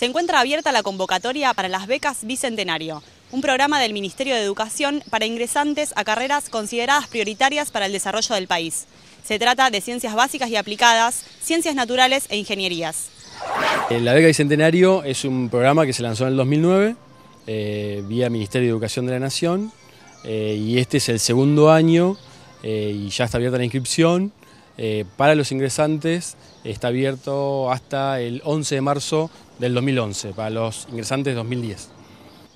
se encuentra abierta la convocatoria para las becas Bicentenario, un programa del Ministerio de Educación para ingresantes a carreras consideradas prioritarias para el desarrollo del país. Se trata de ciencias básicas y aplicadas, ciencias naturales e ingenierías. Eh, la beca Bicentenario es un programa que se lanzó en el 2009 eh, vía Ministerio de Educación de la Nación eh, y este es el segundo año y ya está abierta la inscripción. Eh, para los ingresantes está abierto hasta el 11 de marzo del 2011, para los ingresantes 2010.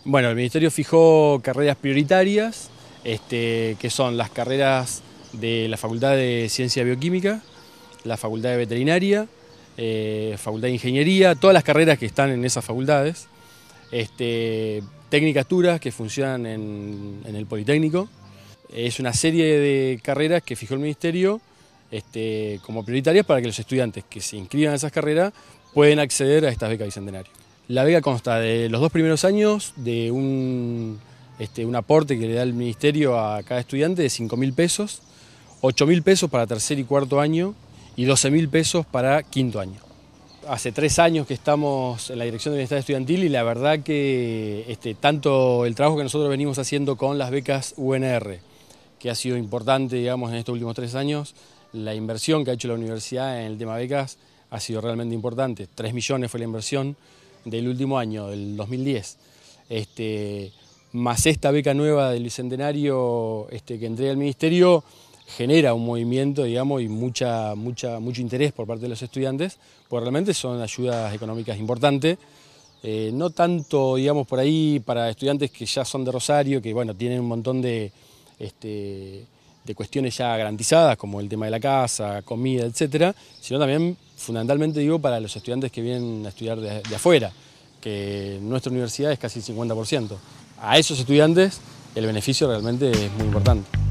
Bueno, el Ministerio fijó carreras prioritarias, este, que son las carreras de la Facultad de Ciencia Bioquímica, la Facultad de Veterinaria, eh, Facultad de Ingeniería, todas las carreras que están en esas facultades, este, técnicaturas que funcionan en el Politécnico. Es una serie de carreras que fijó el Ministerio este, como prioritarias para que los estudiantes que se inscriban a esas carreras puedan acceder a estas becas bicentenario. La beca consta de los dos primeros años, de un, este, aporte que le da el ministerio a cada estudiante de 5.000 mil pesos, 8.000 mil pesos para tercer y cuarto año y 12.000 mil pesos para quinto año hace tres años que estamos en la Dirección de Bienestar Estudiantil y la verdad que este, tanto el trabajo que nosotros venimos haciendo con las becas UNR, que ha sido importante, digamos, en estos últimos tres años. La inversión que ha hecho la universidad en el tema becas ha sido realmente importante. Tres millones fue la inversión del último año, del 2010. Este, más esta beca nueva del Bicentenario este, que entrega el Ministerio genera un movimiento, digamos, y mucha, mucha, mucho interés por parte de los estudiantes, porque realmente son ayudas económicas importantes. Eh, no tanto, digamos, por ahí para estudiantes que ya son de Rosario, que bueno, tienen un montón de, este, de cuestiones ya garantizadas, como el tema de la casa, comida, etcétera, sino también, fundamentalmente digo, para los estudiantes que vienen a estudiar de, de afuera, que nuestra universidad es casi el 50%. A esos estudiantes el beneficio realmente es muy importante.